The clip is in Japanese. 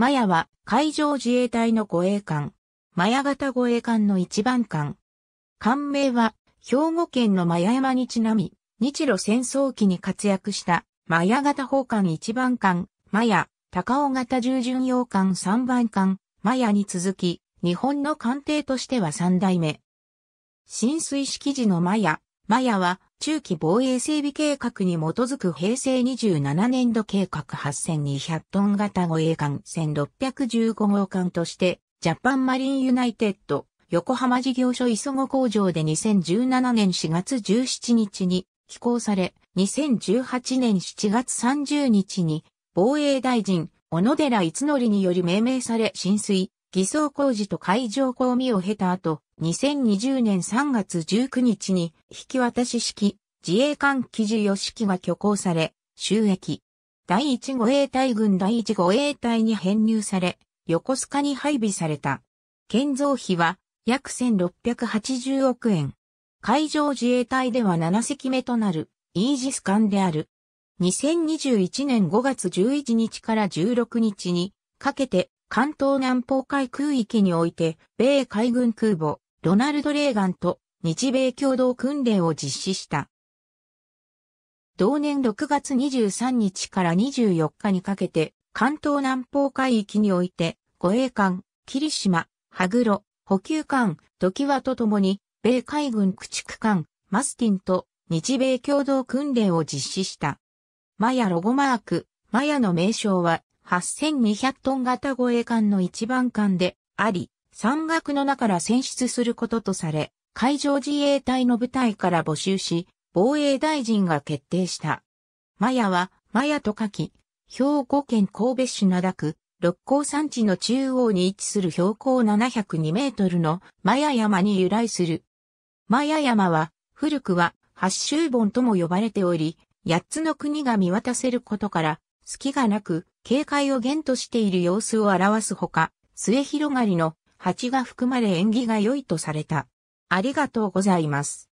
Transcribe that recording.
マヤは海上自衛隊の護衛艦。マヤ型護衛艦の一番艦。艦名は兵庫県のマヤ山にちなみ、日露戦争期に活躍したマヤ型砲艦一番艦、マヤ、高尾型従巡洋艦三番艦、マヤに続き、日本の艦艇としては三代目。浸水式時のマヤ、マヤは中期防衛整備計画に基づく平成27年度計画8200トン型護衛艦1615号艦として、ジャパンマリンユナイテッド、横浜事業所磯子工場で2017年4月17日に寄港され、2018年7月30日に、防衛大臣、小野寺逸則により命名され浸水、偽装工事と会場公務を経た後、2020年3月19日に引き渡し式自衛官記事予式が挙行され、収益。第1護衛隊軍第1護衛隊に編入され、横須賀に配備された。建造費は約1680億円。海上自衛隊では7隻目となるイージス艦である。2021年5月11日から16日にかけて関東南方海空域において、米海軍空母、ロナルド・レーガンと日米共同訓練を実施した。同年6月23日から24日にかけて、関東南方海域において、護衛艦、霧島、羽黒、補給艦、時和とともに、米海軍駆逐艦、マスティンと日米共同訓練を実施した。マヤロゴマーク、マヤの名称は、8200トン型護衛艦の一番艦であり、山岳の中から選出することとされ、海上自衛隊の部隊から募集し、防衛大臣が決定した。マヤは、マヤと書き、兵庫県神戸市灘区、六甲山地の中央に位置する標高702メートルのマヤ山に由来する。マヤ山は、古くは八州盆とも呼ばれており、八つの国が見渡せることから、隙がなく、警戒を弦としている様子を表すほか、末広がりの蜂が含まれ縁起が良いとされた。ありがとうございます。